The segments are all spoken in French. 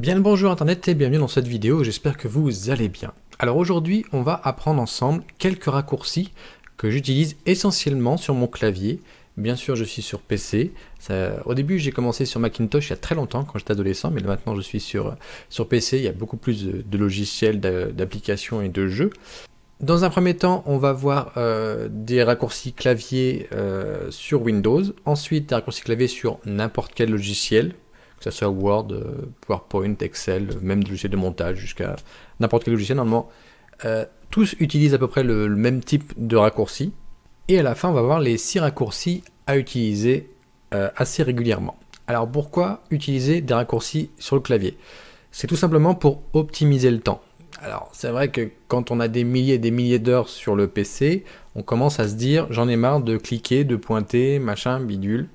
Bien le bonjour Internet et bienvenue dans cette vidéo, j'espère que vous allez bien. Alors aujourd'hui, on va apprendre ensemble quelques raccourcis que j'utilise essentiellement sur mon clavier. Bien sûr, je suis sur PC. au début, j'ai commencé sur Macintosh il y a très longtemps, quand j'étais adolescent, mais maintenant je suis sur, sur PC. Il y a beaucoup plus de, logiciels, d'applications et de jeux. Dans un premier temps, on va voir euh, des raccourcis clavier euh, sur Windows, ensuite des raccourcis clavier sur n'importe quel logiciel, que ce soit Word, euh, PowerPoint, Excel, euh, même des logiciels de montage, jusqu'à n'importe quel logiciel normalement. Euh, tous utilisent à peu près le, même type de raccourci. Et à la fin, on va voir les six raccourcis à utiliser assez régulièrement. Alors pourquoi utiliser des raccourcis sur le clavier C'est tout simplement pour optimiser le temps. Alors c'est vrai que quand on a des milliers et des milliers d'heures sur le PC, on commence à se dire j'en ai marre de cliquer, de pointer, machin, bidule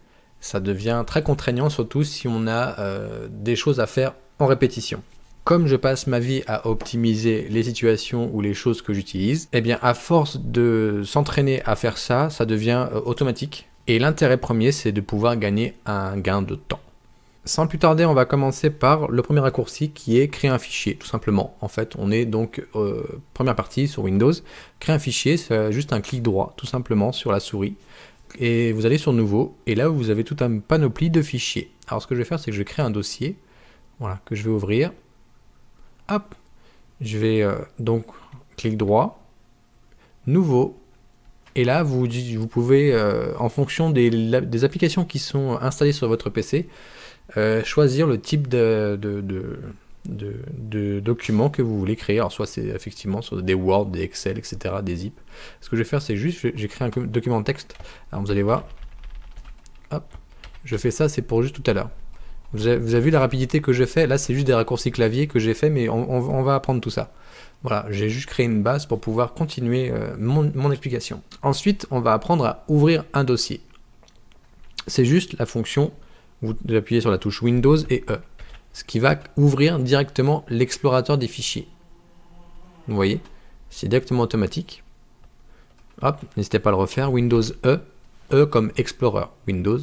ça devient très contraignant, surtout si on a euh, des choses à faire en répétition. Comme je passe ma vie à optimiser les situations ou les choses que j'utilise, eh bien à force de s'entraîner à faire ça, ça devient euh, automatique. Et l'intérêt premier, c'est de pouvoir gagner un gain de temps. Sans plus tarder, on va commencer par le premier raccourci qui est créer un fichier, tout simplement. En fait, on est donc, euh, première partie sur Windows, créer un fichier, c'est juste un clic droit, tout simplement, sur la souris et vous allez sur Nouveau, et là vous avez tout un panoplie de fichiers. Alors ce que je vais faire, c'est que je crée un dossier, voilà, que je vais ouvrir. Hop, je vais euh, donc clic droit, Nouveau, et là vous, vous pouvez, euh, en fonction des, applications qui sont installées sur votre PC, euh, choisir le type de de, documents que vous voulez créer. Alors soit c'est effectivement sur des Word, des Excel, etc., des zip. Ce que je vais faire, c'est juste, j'ai créé un document de texte. Alors vous allez voir, hop, je fais ça, c'est pour juste tout à l'heure. Vous avez, vu la rapidité que j'ai fait Là, c'est juste des raccourcis clavier que j'ai fait, mais on, va apprendre tout ça. Voilà, j'ai juste créé une base pour pouvoir continuer euh, mon, mon explication. Ensuite, on va apprendre à ouvrir un dossier. C'est juste la fonction, vous appuyez sur la touche Windows et E ce qui va ouvrir directement l'explorateur des fichiers. Vous voyez, c'est directement automatique. Hop, n'hésitez pas à le refaire. Windows E, E comme Explorer. Windows,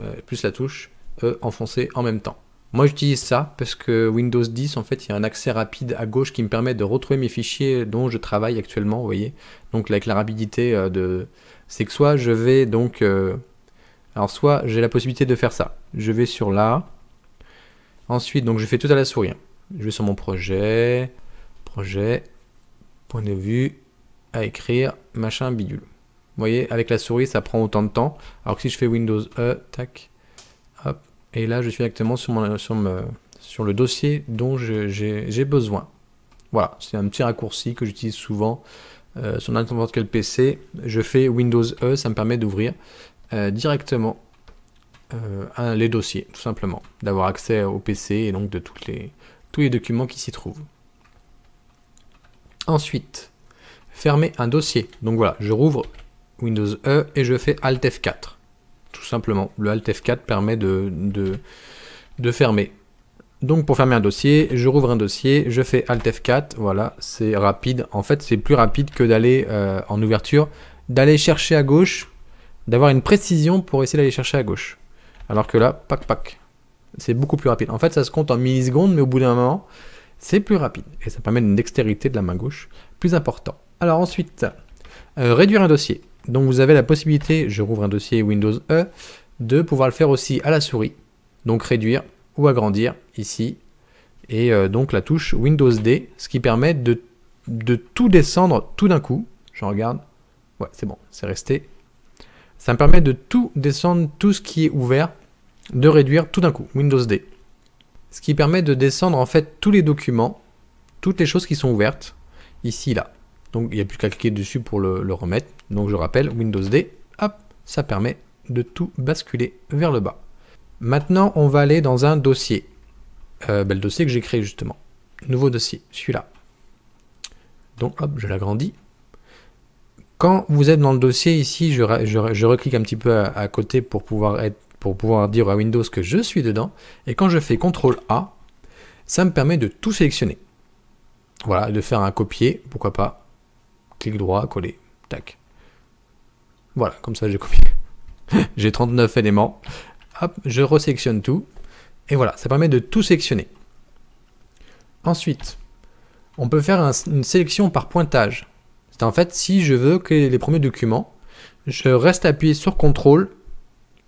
euh, plus la touche E enfoncée en même temps. Moi j'utilise ça parce que Windows 10, en fait, il y a un accès rapide à gauche qui me permet de retrouver mes fichiers dont je travaille actuellement, vous voyez. Donc avec la rapidité euh, de... C'est que soit je vais donc... Euh, alors soit j'ai la possibilité de faire ça. Je vais sur là, Ensuite, donc je fais tout à la souris. Hein. Je vais sur mon projet, projet, point de vue, à écrire, machin, bidule. Vous voyez, avec la souris, ça prend autant de temps. Alors que si je fais Windows E, tac, hop, et là, je suis directement sur, mon, le dossier dont j'ai besoin. Voilà, c'est un petit raccourci que j'utilise souvent euh, sur n'importe quel PC. Je fais Windows E, ça me permet d'ouvrir euh, directement euh, les dossiers, tout simplement, d'avoir accès au PC et donc de toutes les, tous les documents qui s'y trouvent. Ensuite, fermer un dossier. Donc voilà, je rouvre Windows E et je fais Alt F4. Tout simplement, le Alt F4 permet de, de, fermer. Donc pour fermer un dossier, je rouvre un dossier, je fais Alt F4, voilà, c'est rapide. En fait, c'est plus rapide que d'aller euh, en ouverture, d'aller chercher à gauche, d'avoir une précision pour essayer d'aller chercher à gauche. Alors que là, pac pac, c'est beaucoup plus rapide. En fait, ça se compte en millisecondes, mais au bout d'un moment, c'est plus rapide. Et ça permet une dextérité de la main gauche plus importante. Alors ensuite, euh, réduire un dossier. Donc vous avez la possibilité, je rouvre un dossier Windows E, de pouvoir le faire aussi à la souris. Donc réduire ou agrandir ici. Et euh, donc la touche Windows D, ce qui permet de, de tout descendre tout d'un coup. Je regarde. Ouais, c'est bon, c'est resté ça me permet de tout descendre, tout ce qui est ouvert, de réduire tout d'un coup, Windows D. Ce qui permet de descendre en fait tous les documents, toutes les choses qui sont ouvertes, ici, là. Donc il n'y a plus qu'à cliquer dessus pour le, remettre. Donc je rappelle, Windows D, hop, ça permet de tout basculer vers le bas. Maintenant, on va aller dans un dossier. Euh, ben, le dossier que j'ai créé justement. Nouveau dossier, celui-là. Donc hop, je l'agrandis. Quand vous êtes dans le dossier ici, je, reclique un petit peu à, côté pour pouvoir, être, pour pouvoir dire à Windows que je suis dedans. Et quand je fais CTRL A, ça me permet de tout sélectionner. Voilà, de faire un copier, pourquoi pas. Clic droit, coller, tac. Voilà, comme ça j'ai copié. j'ai 39 éléments. Hop, je resélectionne tout. Et voilà, ça permet de tout sélectionner. Ensuite, on peut faire une sélection par pointage. C'est en fait si je veux que les premiers documents, je reste appuyé sur CTRL,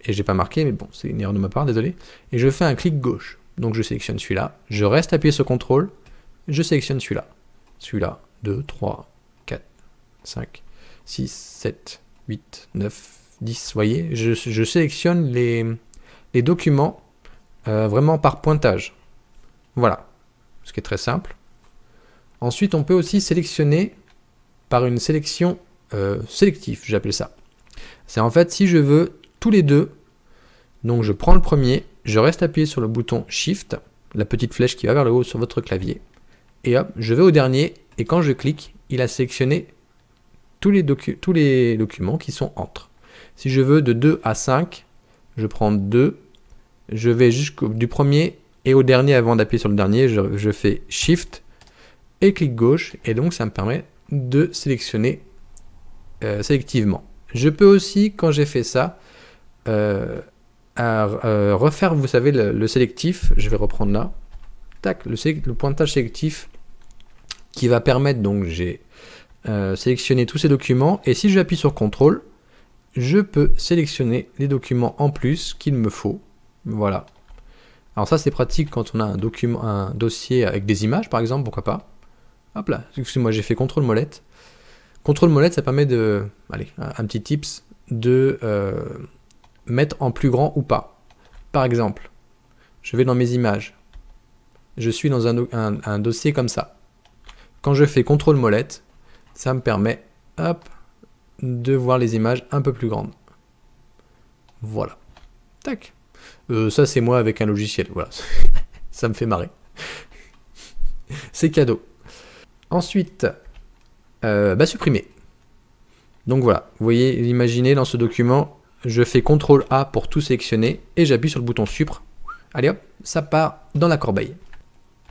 et j'ai pas marqué, mais bon, c'est une erreur de ma part, désolé, et je fais un clic gauche. Donc je sélectionne celui-là, je reste appuyé sur CTRL, je sélectionne celui-là, celui-là, 2, 3, 4, 5, 6, 7, 8, 9, 10, voyez, je, sélectionne les, les documents euh, vraiment par pointage. Voilà, ce qui est très simple. Ensuite, on peut aussi sélectionner par une sélection sélectif euh, sélective, j'appelle ça. C'est en fait si je veux tous les deux, donc je prends le premier, je reste appuyé sur le bouton Shift, la petite flèche qui va vers le haut sur votre clavier, et hop, je vais au dernier, et quand je clique, il a sélectionné tous les, documents qui sont entre. Si je veux de 2 à 5, je prends 2, je vais jusqu'au du premier et au dernier avant d'appuyer sur le dernier, je, je fais Shift et clic gauche, et donc ça me permet de sélectionner euh, sélectivement. Je peux aussi, quand j'ai fait ça, euh, euh, refaire, vous savez, le, sélectif. Je vais reprendre là. Tac, le, le pointage sélectif qui va permettre, donc j'ai sélectionné tous ces documents. Et si j'appuie sur CTRL, je peux sélectionner les documents en plus qu'il me faut. Voilà. Alors ça, c'est pratique quand on a un, document, un dossier avec des images, par exemple, pourquoi pas. Hop là, excusez-moi, j'ai fait contrôle molette. Contrôle molette, ça permet de, allez, un petit tips, de euh, mettre en plus grand ou pas. Par exemple, je vais dans mes images. Je suis dans un, dossier comme ça. Quand je fais contrôle molette, ça me permet, hop, de voir les images un peu plus grandes. Voilà. Tac. Euh, ça, c'est moi avec un logiciel. Voilà. ça me fait marrer. c'est cadeau. Ensuite, euh, bah, supprimer. Donc voilà, vous voyez, imaginez dans ce document, je fais CTRL A pour tout sélectionner et j'appuie sur le bouton supre. Allez hop, ça part dans la corbeille.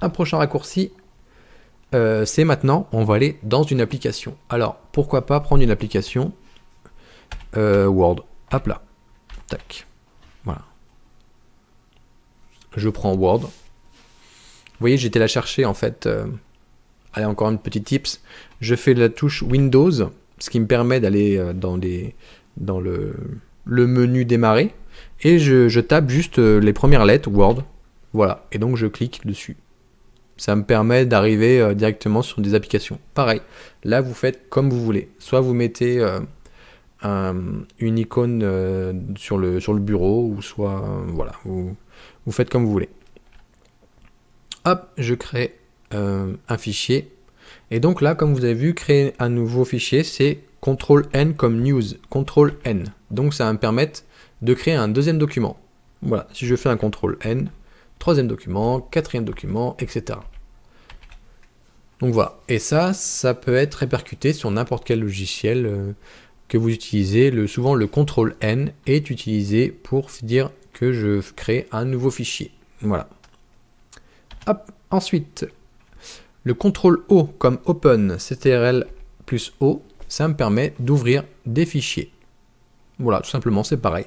Un prochain raccourci, euh, c'est maintenant, on va aller dans une application. Alors, pourquoi pas prendre une application euh, Word. Hop là. Tac. Voilà. Je prends Word. Vous voyez, j'étais la chercher en fait. Allez, encore un petit tips. Je fais la touche Windows, ce qui me permet d'aller euh, dans, le, menu démarrer. Et je, tape juste euh, les premières lettres, Word. Voilà. Et donc, je clique dessus ça me permet d'arriver euh, directement sur des applications. Pareil, là vous faites comme vous voulez. Soit vous mettez une icône sur, le, bureau, ou soit voilà, vous, faites comme vous voulez. Hop, je crée euh, un fichier. Et donc là, comme vous avez vu, créer un nouveau fichier, c'est CTRL N comme news, CTRL N. Donc ça va me permettre de créer un deuxième document. Voilà, si je fais un CTRL N, troisième document, quatrième document, etc. Donc voilà, et ça, ça peut être répercuté sur n'importe quel logiciel euh, que vous utilisez. Le, souvent, le CTRL N est utilisé pour dire que je crée un nouveau fichier. Voilà. Hop, ensuite, le contrôle O comme open ctrl plus O, ça me permet d'ouvrir des fichiers. Voilà, tout simplement, c'est pareil.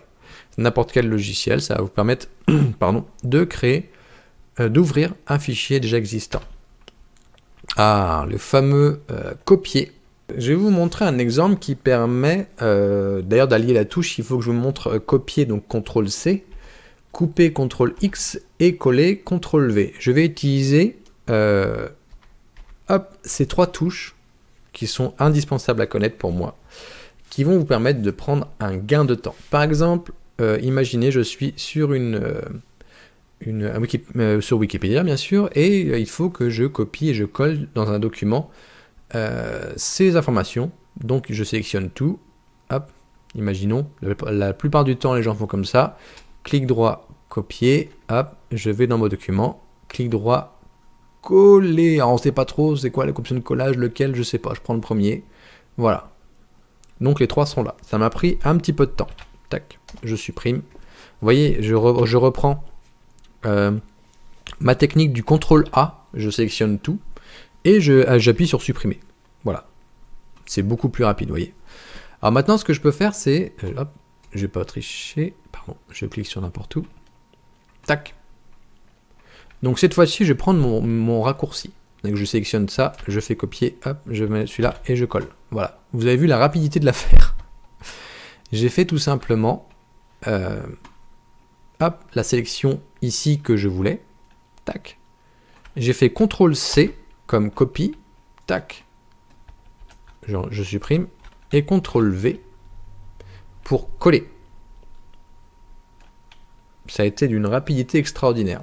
N'importe quel logiciel, ça va vous permettre pardon, de créer, euh, d'ouvrir un fichier déjà existant. Ah, le fameux euh, copier. Je vais vous montrer un exemple qui permet, euh, d'ailleurs d'allier la touche, il faut que je vous montre copier, donc CTRL-C, couper CTRL-X et coller CTRL-V. Je vais utiliser ces trois touches qui sont indispensables à connaître pour moi, qui vont vous permettre de prendre un gain de temps. Par exemple, euh, imaginez, je suis sur une... Euh, une, euh, sur Wikipédia bien sûr, et il faut que je copie et je colle dans un document ces informations. Donc je sélectionne tout, hop, imaginons, la plupart du temps les gens font comme ça, clic droit, copier, hop, je vais dans mon document, clic droit, coller. Alors, on sait pas trop c'est quoi la option de collage, lequel, je sais pas. Je prends le premier. Voilà. Donc les trois sont là. Ça m'a pris un petit peu de temps. Tac, je supprime. Vous voyez, je, je reprends euh, ma technique du contrôle A. Je sélectionne tout et euh, j'appuie sur supprimer. Voilà. C'est beaucoup plus rapide, vous voyez. Alors maintenant, ce que je peux faire, c'est... Euh, hop, je vais pas tricher. Pardon, je clique sur n'importe où. Tac. Donc cette fois-ci, je vais prendre mon, raccourci. Donc je sélectionne ça, je fais copier, je mets celui-là et je colle. Voilà. Vous avez vu la rapidité de l'affaire. J'ai fait tout simplement euh, la sélection ici que je voulais. Tac. J'ai fait CTRL-C comme copie. Tac. Je, je supprime. Et CTRL-V pour coller. Ça a été d'une rapidité extraordinaire.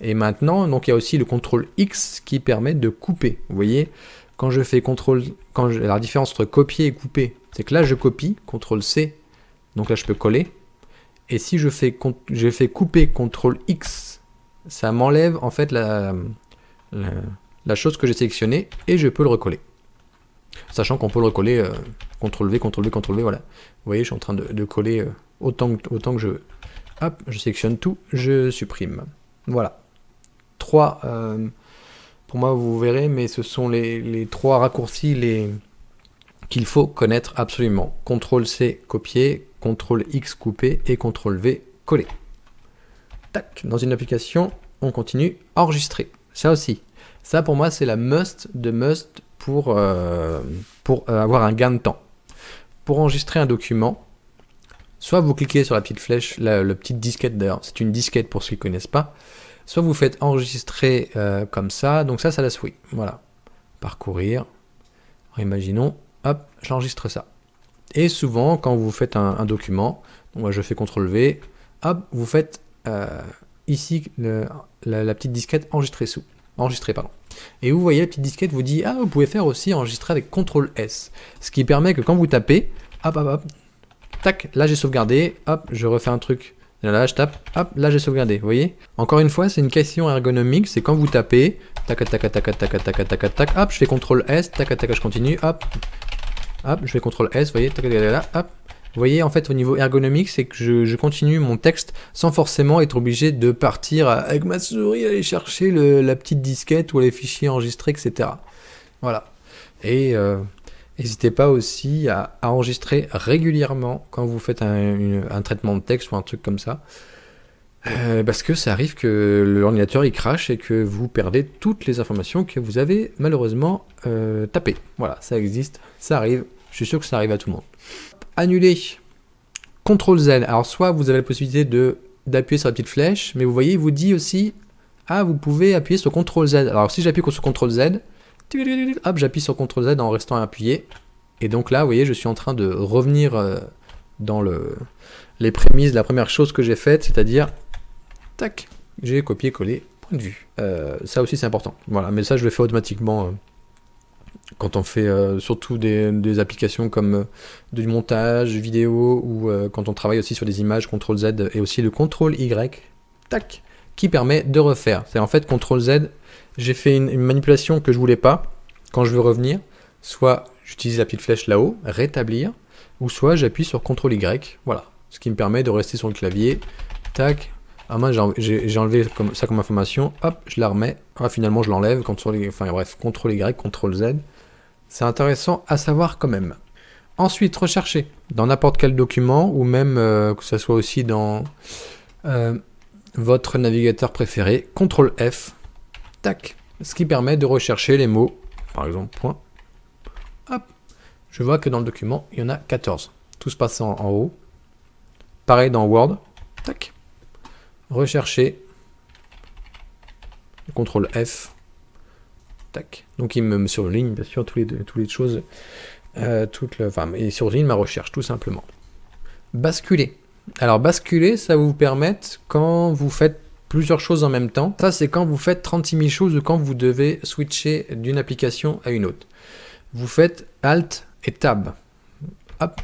Et maintenant, donc il y a aussi le contrôle X qui permet de couper. Vous voyez, quand je fais contrôle, quand la différence entre copier et couper, c'est que là je copie, contrôle C, donc là je peux coller. Et si je fais, couper, contrôle X, ça m'enlève en fait la, chose que j'ai sélectionnée et je peux le recoller. Sachant qu'on peut le recoller, CTRL euh, contrôle V, contrôle V, contrôle V, voilà. Vous voyez, je suis en train de, coller euh, autant, autant que je veux. Hop, je sélectionne tout, je supprime. Voilà trois, euh, pour moi vous verrez, mais ce sont les, trois raccourcis les... qu'il faut connaître absolument. CTRL-C, copier, CTRL-X, couper et CTRL-V, coller. Tac, dans une application, on continue, enregistrer. Ça aussi. Ça pour moi c'est la must de must pour, euh, pour euh, avoir un gain de temps. Pour enregistrer un document, soit vous cliquez sur la petite flèche, la, la petite disquette d'ailleurs, c'est une disquette pour ceux qui ne connaissent pas, soit vous faites enregistrer euh, comme ça, donc ça, ça la oui, Voilà. Parcourir. imaginons, hop, j'enregistre ça. Et souvent, quand vous faites un, document, moi je fais CTRL-V, hop, vous faites euh, ici la, petite disquette enregistrer sous. Enregistrer, pardon. Et vous voyez, la petite disquette vous dit, ah, vous pouvez faire aussi enregistrer avec CTRL-S. Ce qui permet que quand vous tapez, hop, hop, hop, tac, là j'ai sauvegardé, hop, je refais un truc et là, je tape, hop, là j'ai sauvegardé, vous voyez Encore une fois, c'est une question ergonomique, c'est quand vous tapez, tac, tac, tac, tac, tac, tac, tac, tac, hop, je fais CTRL S, tac, tac, je continue, hop, hop, je fais CTRL S, vous voyez, tac, tac, tac, hop. Vous voyez, en fait, au niveau ergonomique, c'est que je, continue mon texte sans forcément être obligé de partir avec ma souris, aller chercher la petite disquette ou les fichiers enregistrés, etc. Voilà. Et... Euh N'hésitez pas aussi à, enregistrer régulièrement quand vous faites un, traitement de texte ou un truc comme ça. Euh, parce que ça arrive que l'ordinateur il crache et que vous perdez toutes les informations que vous avez malheureusement euh, tapées. Voilà, ça existe, ça arrive. Je suis sûr que ça arrive à tout le monde. Annuler. CTRL Z. Alors soit vous avez la possibilité de d'appuyer sur la petite flèche, mais vous voyez, il vous dit aussi ah vous pouvez appuyer sur CTRL Z. Alors si j'appuie sur CTRL Z, Hop, j'appuie sur CTRL Z en restant appuyé. Et donc là, vous voyez, je suis en train de revenir euh, dans les prémices la première chose que j'ai faite, c'est-à-dire, tac, j'ai copié-collé, point de vue. Euh, ça aussi, c'est important. Voilà, mais ça, je le fais automatiquement euh, quand on fait surtout des, applications comme du montage vidéo ou quand on travaille aussi sur des images, CTRL Z et aussi le CTRL Y, tac, qui permet de refaire. C'est en fait CTRL Z, j'ai fait une, manipulation que je voulais pas. Quand je veux revenir, soit j'utilise la petite flèche là-haut, rétablir, ou soit j'appuie sur CTRL Y, voilà. Ce qui me permet de rester sur le clavier, tac, ah moi j'ai enlevé comme, ça comme information, hop, je la remets, ah, finalement je l'enlève, CTRL, enfin bref, CTRL Y, CTRL Z. C'est intéressant à savoir quand même. Ensuite, rechercher dans n'importe quel document ou même euh, que ce soit aussi dans... Euh, votre navigateur préféré, CTRL F, tac, ce qui permet de rechercher les mots, par exemple point. Hop, je vois que dans le document, il y en a 14. Tout se passe en, haut. Pareil dans Word, tac, rechercher, CTRL F, tac. Donc il me surligne, bien sûr, toutes les, toutes les choses, euh, enfin, il surligne ma recherche, tout simplement. Basculer. Alors basculer, ça vous permettre quand vous faites plusieurs choses en même temps. Ça, c'est quand vous faites 36 000 choses ou quand vous devez switcher d'une application à une autre. Vous faites Alt et Tab.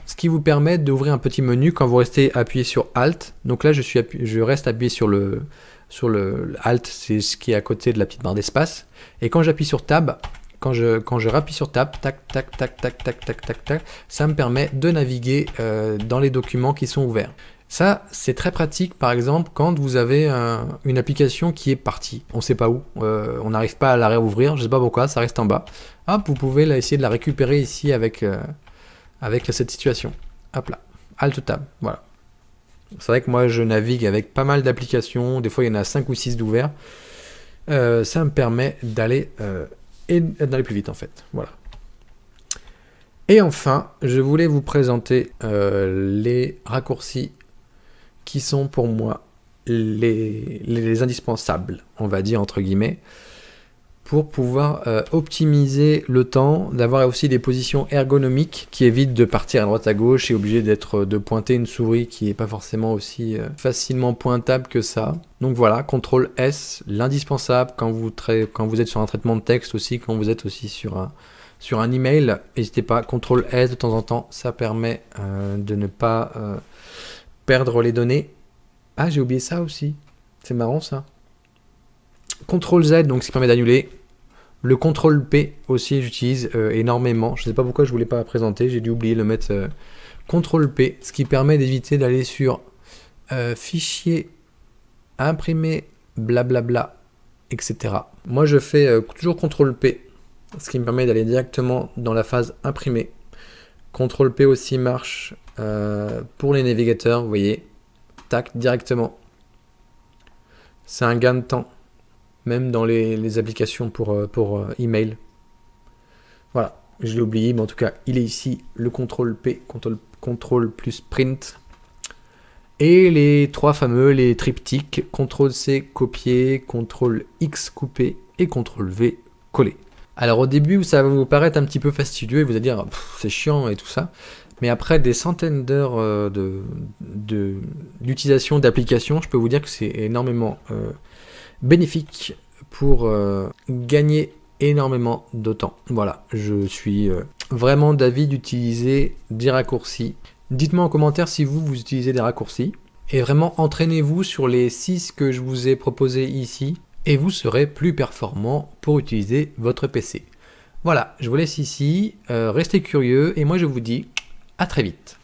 ce qui vous permet d'ouvrir un petit menu quand vous restez appuyé sur Alt. Donc là, je, suis je reste appuyé sur le, sur le Alt, c'est ce qui est à côté de la petite barre d'espace. Et quand j'appuie sur Tab, quand je, quand je rappuie sur Tab, tac, tac, tac, tac, tac, tac, tac, tac, ça me permet de naviguer euh, dans les documents qui sont ouverts. Ça, c'est très pratique, par exemple, quand vous avez une application qui est partie. On ne sait pas où, euh, on n'arrive pas à la réouvrir, je ne sais pas pourquoi, ça reste en bas. Hop, vous pouvez là, essayer de la récupérer ici avec, euh, avec cette situation. Hop là, Alt-Tab, voilà. C'est vrai que moi, je navigue avec pas mal d'applications, des fois il y en a 5 ou 6 d'ouverts. ça me permet d'aller et d'aller plus vite en fait. Voilà. Et enfin, je voulais vous présenter euh, les raccourcis qui sont pour moi les, indispensables, on va dire entre guillemets, pour pouvoir euh, optimiser le temps, d'avoir aussi des positions ergonomiques qui évitent de partir à droite à gauche et obligé d'être euh, de pointer une souris qui n'est pas forcément aussi euh, facilement pointable que ça. Donc voilà, contrôle S, l'indispensable quand vous quand vous êtes sur un traitement de texte aussi, quand vous êtes aussi sur un sur un email, n'hésitez pas, contrôle S de temps en temps, ça permet de ne pas perdre les données. Ah, j'ai oublié ça aussi. C'est marrant ça. contrôle Z, donc ce qui permet d'annuler le contrôle P aussi, j'utilise euh, énormément. Je ne sais pas pourquoi je ne voulais pas la présenter, j'ai dû oublier de le mettre ctrl euh, contrôle P, ce qui permet d'éviter d'aller sur euh, fichier, imprimer, blablabla, etc. Moi, je fais toujours contrôle P, ce qui me permet d'aller directement dans la phase Imprimer. Contrôle P aussi marche pour les navigateurs, vous voyez, tac, directement. C'est un gain de temps même dans les, applications pour, euh, pour euh, email. Voilà, je l'ai oublié, mais en tout cas, il est ici, le contrôle P, contrôle, plus print. Et les trois fameux, les triptyques, contrôle C, copier, contrôle X, couper et contrôle V, coller. Alors au début, ça va vous paraître un petit peu fastidieux et vous allez dire ah, c'est chiant et tout ça. Mais après des centaines d'heures euh, d'utilisation d'applications, je peux vous dire que c'est énormément bénéfique pour euh, gagner énormément de temps. Voilà, je suis euh, vraiment d'avis d'utiliser des raccourcis. Dites-moi en commentaire si vous, vous utilisez des raccourcis. Et vraiment, entraînez-vous sur les 6 que je vous ai proposés ici. Et vous serez plus performant pour utiliser votre PC. Voilà, je vous laisse ici. Euh, restez curieux. Et moi, je vous dis à très vite.